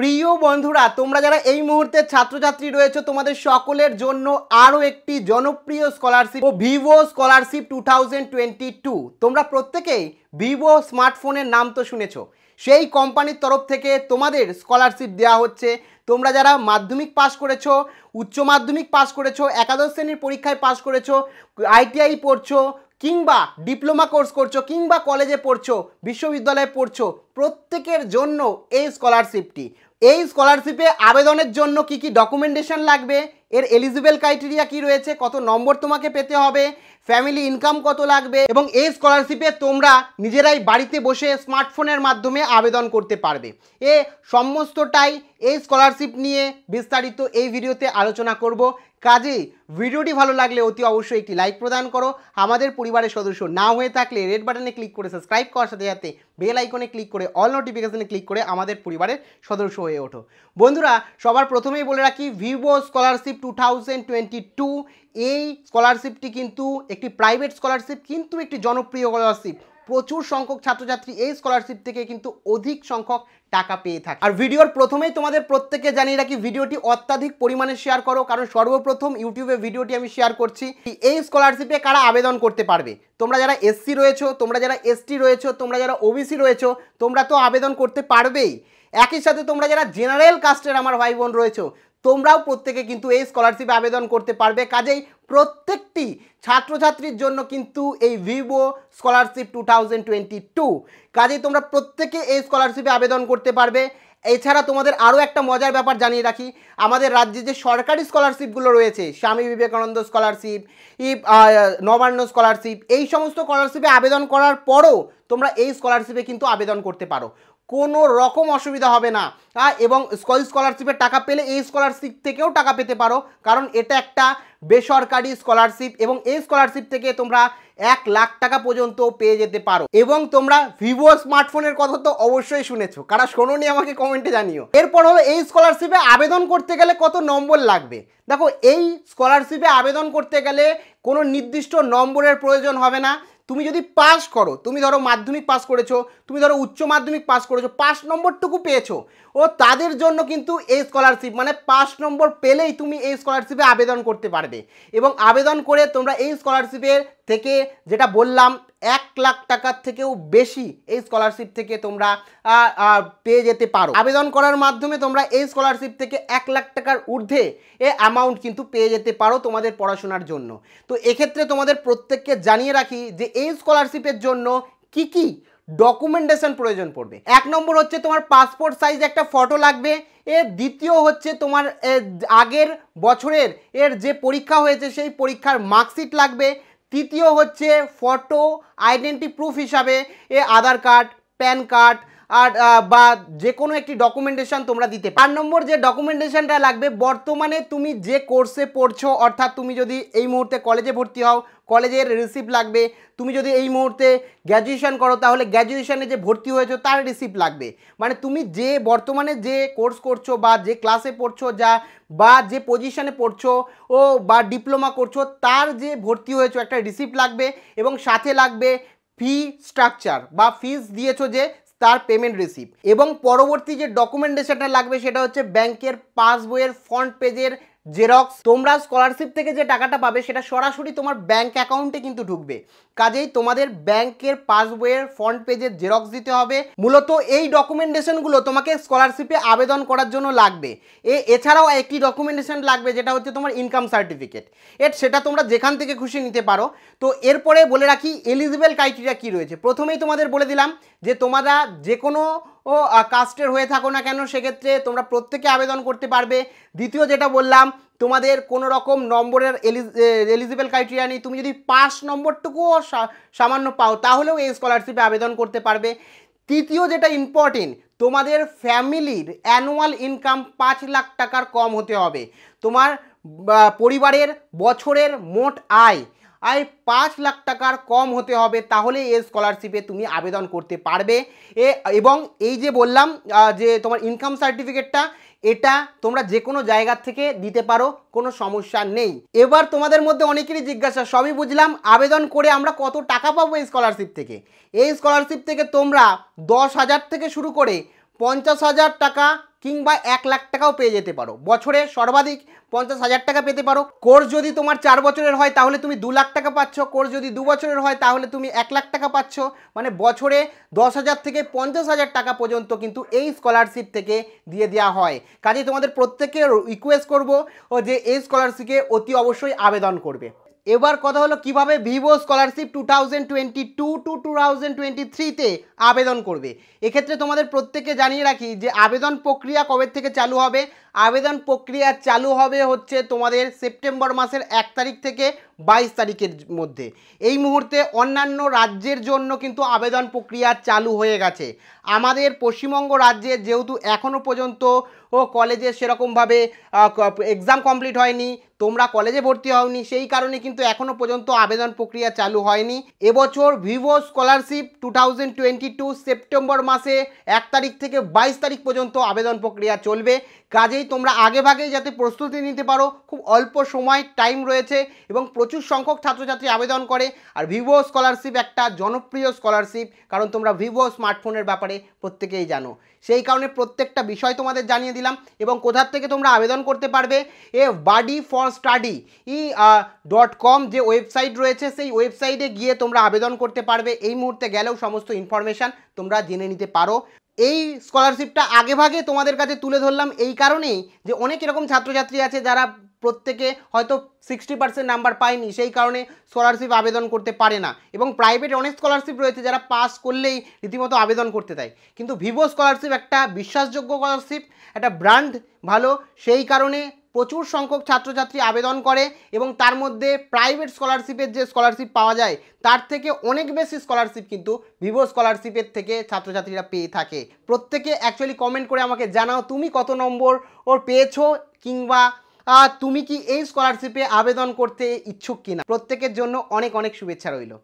প্রিয় বন্ধুরা তোমরা যারা এই মুহূর্তে ছাত্রছাত্রী রয়েছে তোমাদের সকলের জন্য আরও একটি জনপ্রিয় স্কলারশিপ ও ভিভো স্কলারশিপ টু তোমরা প্রত্যেকেই ভিভো স্মার্টফোনের নাম তো শুনেছ সেই কোম্পানির তরফ থেকে তোমাদের স্কলারশিপ দেওয়া হচ্ছে তোমরা যারা মাধ্যমিক পাশ করেছ উচ্চ মাধ্যমিক পাশ করেছো একাদশ শ্রেণীর পরীক্ষায় পাশ করেছো আইটিআই পড়ছো কিংবা ডিপ্লোমা কোর্স করছো কিংবা কলেজে পড়ছো বিশ্ববিদ্যালয়ে পড়ছো প্রত্যেকের জন্য এই স্কলারশিপটি এই স্কলারশিপে আবেদনের জন্য কি কি ডকুমেন্টেশন লাগবে এর এলিজিবেল ক্রাইটেরিয়া কি রয়েছে কত নম্বর তোমাকে পেতে হবে ফ্যামিলি ইনকাম কত লাগবে এবং এই স্কলারশিপে তোমরা নিজেরাই বাড়িতে বসে স্মার্টফোনের মাধ্যমে আবেদন করতে পারবে এ সমস্তটাই এই স্কলারশিপ নিয়ে বিস্তারিত এই ভিডিওতে আলোচনা করব কাজেই ভিডিওটি ভালো লাগলে অতি অবশ্যই একটি লাইক প্রদান করো আমাদের পরিবারের সদস্য না হয়ে থাকলে রেড বাটনে ক্লিক করে সাবস্ক্রাইব করার সাথে সাথে বেল আইকনে ক্লিক করে অল নোটিফিকেশানে ক্লিক করে আমাদের পরিবারের সদস্য হয়ে ওঠো বন্ধুরা সবার প্রথমেই বলে রাখি ভিভো স্কলারশিপ টু এই স্কলারশিপটি কিন্তু একটি প্রাইভেট স্কলারশিপ কিন্তু একটি জনপ্রিয় স্কলারশিপ প্রচুর সংখ্যক ছাত্রছাত্রী এই স্কলারশিপ থেকে কিন্তু অধিক সংখ্যক টাকা পেয়ে থাকে আর ভিডিওর প্রথমেই তোমাদের প্রত্যেককে জানিয়ে রাখি ভিডিওটি অত্যাধিক পরিমাণে শেয়ার করো কারণ সর্বপ্রথম ইউটিউবে ভিডিওটি আমি শেয়ার করছি এই স্কলারশিপে কারা আবেদন করতে পারবে তোমরা যারা এসসি রয়েছো তোমরা যারা এসটি রয়েছো তোমরা যারা ওবিসি রয়েছো তোমরা তো আবেদন করতে পারবেই একই সাথে তোমরা যারা জেনারেল কাস্টের আমার ভাই বোন রয়েছো তোমরাও প্রত্যেকে কিন্তু এই স্কলারশিপে আবেদন করতে পারবে কাজেই প্রত্যেকটি ছাত্রছাত্রীর জন্য কিন্তু এই Vivo scholarship two thousand twenty two কাজেই তোমরা প্রত্যেকে এই স্কলারশিপে আবেদন করতে পারবে এছাড়া তোমাদের আরও একটা মজার ব্যাপার জানিয়ে রাখি আমাদের রাজ্যে যে সরকারি স্কলারশিপগুলো রয়েছে স্বামী বিবেকানন্দ স্কলারশিপ ই নবান্ন স্কলারশিপ এই সমস্ত স্কলারশিপে আবেদন করার পরও তোমরা এই স্কলারশিপে কিন্তু আবেদন করতে পারো কোনো রকম অসুবিধা হবে না এবং স্কল স্কলারশিপের টাকা পেলে এই স্কলারশিপ থেকেও টাকা পেতে পারো কারণ এটা একটা বেসরকারি স্কলারশিপ এবং এই স্কলারশিপ থেকে তোমরা এক লাখ টাকা পর্যন্ত পেয়ে যেতে পারো এবং তোমরা ভিভো স্মার্টফোনের কথা তো অবশ্যই শুনেছো কারা শোনোনি আমাকে কমেন্টে জানিও এরপর হলো এই স্কলারশিপে আবেদন করতে গেলে কত নম্বর লাগবে দেখো এই স্কলারশিপে আবেদন করতে গেলে কোনো নির্দিষ্ট নম্বরের প্রয়োজন হবে না তুমি যদি পাস করো তুমি ধরো মাধ্যমিক পাস করেছো তুমি ধরো উচ্চ মাধ্যমিক পাস করেছো পাস নম্বরটুকু পেয়েছো ও তাদের জন্য কিন্তু এই স্কলারশিপ মানে পাস নম্বর পেলেই তুমি এই স্কলারশিপে আবেদন করতে পারবে এবং আবেদন করে তোমরা এই স্কলারশিপের থেকে যেটা বললাম এক লাখ টাকার থেকেও বেশি এই স্কলারশিপ থেকে তোমরা পেয়ে যেতে পারো আবেদন করার মাধ্যমে তোমরা এই স্কলারশিপ থেকে এক লাখ টাকার ঊর্ধ্বে এ অ্যামাউন্ট কিন্তু পেয়ে যেতে পারো তোমাদের পড়াশোনার জন্য তো এক্ষেত্রে তোমাদের প্রত্যেককে জানিয়ে রাখি যে এই স্কলারশিপের জন্য কি কি ডকুমেন্টেশন প্রয়োজন পড়বে এক নম্বর হচ্ছে তোমার পাসপোর্ট সাইজ একটা ফটো লাগবে এ দ্বিতীয় হচ্ছে তোমার আগের বছরের এর যে পরীক্ষা হয়েছে সেই পরীক্ষার মার্কশিট লাগবে তৃতীয় হচ্ছে ফটো আইডেন্টি প্রুফ হিসাবে এ আধার কার্ড প্যান কার্ড আর বা যে কোনো একটি ডকুমেন্টেশন তোমরা দিতে পার নম্বর যে ডকুমেন্টেশনটা লাগবে বর্তমানে তুমি যে কোর্সে পড়ছো অর্থাৎ তুমি যদি এই মুহূর্তে কলেজে ভর্তি হও কলেজের রিসিপ্ট লাগবে তুমি যদি এই মুহূর্তে গ্র্যাজুয়েশান করো তাহলে গ্র্যাজুয়েশানে যে ভর্তি হয়েছো তার রিসিপ্ট লাগবে মানে তুমি যে বর্তমানে যে কোর্স করছো বা যে ক্লাসে পড়ছো যা বা যে পজিশানে পড়ছো ও বা ডিপ্লোমা করছো তার যে ভর্তি হয়েছো একটা রিসিপ্ট লাগবে এবং সাথে লাগবে ফি স্ট্রাকচার বা ফিস দিয়েছো যে তার পেমেন্ট রিসিপ এবং পরবর্তী যে ডকুমেন্টেশনটা লাগবে সেটা হচ্ছে ব্যাংকের পাসবইয়ের ফ্রন্ট পেজের জেরক্স তোমরা স্কলারশিপ থেকে যে টাকাটা পাবে সেটা সরাসরি তোমার ব্যাংক অ্যাকাউন্টে কিন্তু ঢুকবে কাজেই তোমাদের ব্যাংকের পাসবইয়ের ফ্রন্ট পেজের জেরক্স দিতে হবে মূলত এই ডকুমেন্টেশনগুলো তোমাকে স্কলারশিপে আবেদন করার জন্য লাগবে এ এছাড়াও একটি ডকুমেন্টেশন লাগবে যেটা হচ্ছে তোমার ইনকাম সার্টিফিকেট এর সেটা তোমরা যেখান থেকে খুশি নিতে পারো তো এরপরে বলে রাখি এলিজিবেল ক্রাইটেরিয়া কী রয়েছে প্রথমেই তোমাদের বলে দিলাম যে তোমরা যে কোনো ও কাস্টের হয়ে থাকো না কেন সেক্ষেত্রে তোমরা প্রত্যেকে আবেদন করতে পারবে দ্বিতীয় যেটা বললাম তোমাদের কোনো রকম নম্বরের এলিজিবেল ক্রাইটেরিয়া নেই তুমি যদি পাস নম্বরটুকুও সামান্য পাও তাহলেও এই স্কলারশিপে আবেদন করতে পারবে তৃতীয় যেটা ইম্পর্টেন্ট তোমাদের ফ্যামিলির অ্যানুয়াল ইনকাম পাঁচ লাখ টাকার কম হতে হবে তোমার পরিবারের বছরের মোট আয় আয় পাঁচ লাখ টাকার কম হতে হবে তাহলে এই স্কলারশিপে তুমি আবেদন করতে পারবে এ এবং এই যে বললাম যে তোমার ইনকাম সার্টিফিকেটটা এটা তোমরা যে কোনো জায়গা থেকে দিতে পারো কোনো সমস্যা নেই এবার তোমাদের মধ্যে অনেকেরই জিজ্ঞাসা সবই বুঝলাম আবেদন করে আমরা কত টাকা পাবো এই স্কলারশিপ থেকে এই স্কলারশিপ থেকে তোমরা দশ হাজার থেকে শুরু করে পঞ্চাশ হাজার টাকা কিংবা এক লাখ টাকাও পেয়ে যেতে পারো বছরে সর্বাধিক পঞ্চাশ হাজার টাকা পেতে পারো কোর্স যদি তোমার চার বছরের হয় তাহলে তুমি দু লাখ টাকা পাচ্ছ কোর্স যদি দু বছরের হয় তাহলে তুমি এক লাখ টাকা পাচ্ছ মানে বছরে দশ হাজার থেকে পঞ্চাশ হাজার টাকা পর্যন্ত কিন্তু এই স্কলারশিপ থেকে দিয়ে দেওয়া হয় কাজে তোমাদের প্রত্যেকের রিকোয়েস্ট করবো যে এই স্কলারশিপে অতি অবশ্যই আবেদন করবে এবার কথা হলো কিভাবে Vivo scholarship two thousand twenty two two two thousand twenty থ্রিতে আবেদন করবে এক্ষেত্রে তোমাদের প্রত্যেককে জানিয়ে রাখি যে আবেদন প্রক্রিয়া কবে থেকে চালু হবে আবেদন প্রক্রিয়া চালু হবে হচ্ছে তোমাদের সেপ্টেম্বর মাসের এক তারিখ থেকে বাইশ তারিখের মধ্যে এই মুহূর্তে অন্যান্য রাজ্যের জন্য কিন্তু আবেদন প্রক্রিয়া চালু হয়ে গেছে আমাদের পশ্চিমবঙ্গ রাজ্যে যেহেতু এখনও পর্যন্ত ও কলেজে সেরকমভাবে এক্সাম কমপ্লিট হয়নি তোমরা কলেজে ভর্তি হওনি সেই কারণে কিন্তু এখনও পর্যন্ত আবেদন প্রক্রিয়া চালু হয়নি এবছর Vivo scholarship two thousand twenty two September মাসে এক তারিখ থেকে বাইশ তারিখ পর্যন্ত আবেদন প্রক্রিয়া চলবে কাজেই তোমরা আগেভাগেই যাতে প্রস্তুতি নিতে পারো খুব অল্প সময় টাইম রয়েছে এবং প্রচুর সংখ্যক ছাত্রছাত্রী আবেদন করে আর ভিভো স্কলারশিপ একটা জনপ্রিয় স্কলারশিপ কারণ তোমরা ভিভো স্মার্টফোনের ব্যাপারে প্রত্যেকেই জানো সেই কারণে প্রত্যেকটা বিষয় তোমাদের জানিয়ে দিলাম এবং কোথার থেকে তোমরা আবেদন করতে পারবে এ বাডি ফর স্টাডি ই ডট কম যে ওয়েবসাইট রয়েছে সেই ওয়েবসাইটে গিয়ে তোমরা আবেদন করতে পারবে এই মুহূর্তে গেলেও সমস্ত ইনফরমেশান তোমরা জেনে নিতে পারো এই স্কলারশিপটা আগেভাগে তোমাদের কাছে তুলে ধরলাম এই কারণেই যে অনেক এরকম ছাত্রছাত্রী আছে যারা প্রত্যেকে হয়তো সিক্সটি পার্সেন্ট নাম্বার পায়নি সেই কারণে স্কলারশিপ আবেদন করতে পারে না এবং প্রাইভেট অনেক স্কলারশিপ রয়েছে যারা পাস করলেই রীতিমতো আবেদন করতে দেয় কিন্তু ভিভো স্কলারশিপ একটা বিশ্বাসযোগ্য স্কলারশিপ একটা ব্র্যান্ড ভালো সেই কারণে প্রচুর সংখ্যক ছাত্রছাত্রী আবেদন করে এবং তার মধ্যে প্রাইভেট স্কলারশিপের যে স্কলারশিপ পাওয়া যায় তার থেকে অনেক বেশি স্কলারশিপ কিন্তু ভিভো স্কলারশিপের থেকে ছাত্রছাত্রীরা পেয়ে থাকে প্রত্যেকে অ্যাকচুয়ালি কমেন্ট করে আমাকে জানাও তুমি কত নম্বর ওর পেয়েছো কিংবা তুমি কি এই স্কলারশিপে আবেদন করতে ইচ্ছুক কিনা প্রত্যেকের জন্য অনেক অনেক শুভেচ্ছা রইল